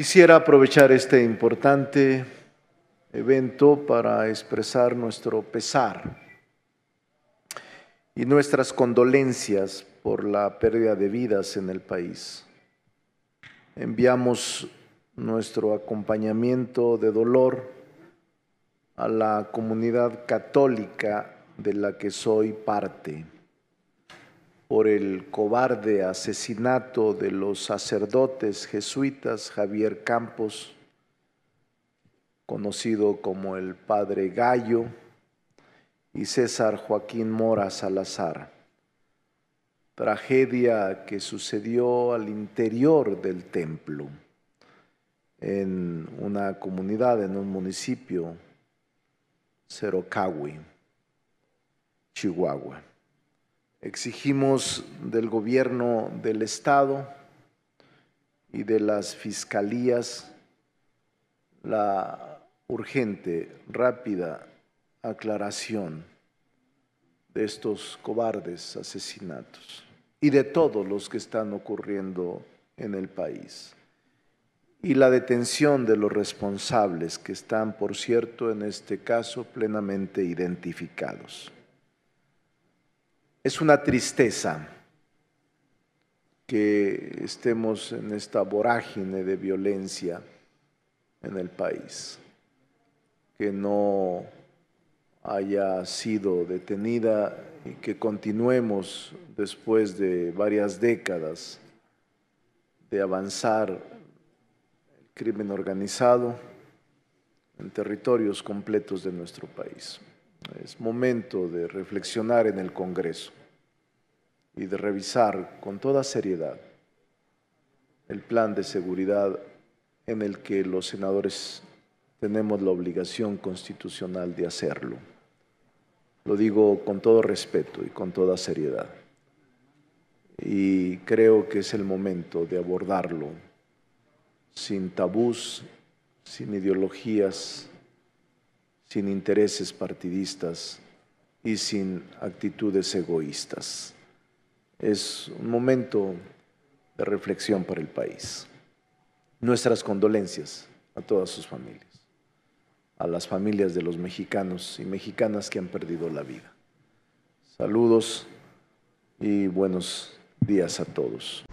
Quisiera aprovechar este importante evento para expresar nuestro pesar y nuestras condolencias por la pérdida de vidas en el país. Enviamos nuestro acompañamiento de dolor a la comunidad católica de la que soy parte por el cobarde asesinato de los sacerdotes jesuitas Javier Campos, conocido como el Padre Gallo, y César Joaquín Mora Salazar. Tragedia que sucedió al interior del templo, en una comunidad, en un municipio, Cerocahui, Chihuahua. Exigimos del gobierno del Estado y de las fiscalías la urgente, rápida aclaración de estos cobardes asesinatos y de todos los que están ocurriendo en el país y la detención de los responsables que están, por cierto, en este caso plenamente identificados es una tristeza que estemos en esta vorágine de violencia en el país, que no haya sido detenida y que continuemos después de varias décadas de avanzar el crimen organizado en territorios completos de nuestro país. Es momento de reflexionar en el Congreso y de revisar con toda seriedad el plan de seguridad en el que los senadores tenemos la obligación constitucional de hacerlo. Lo digo con todo respeto y con toda seriedad. Y creo que es el momento de abordarlo sin tabús, sin ideologías, sin intereses partidistas y sin actitudes egoístas. Es un momento de reflexión para el país. Nuestras condolencias a todas sus familias, a las familias de los mexicanos y mexicanas que han perdido la vida. Saludos y buenos días a todos.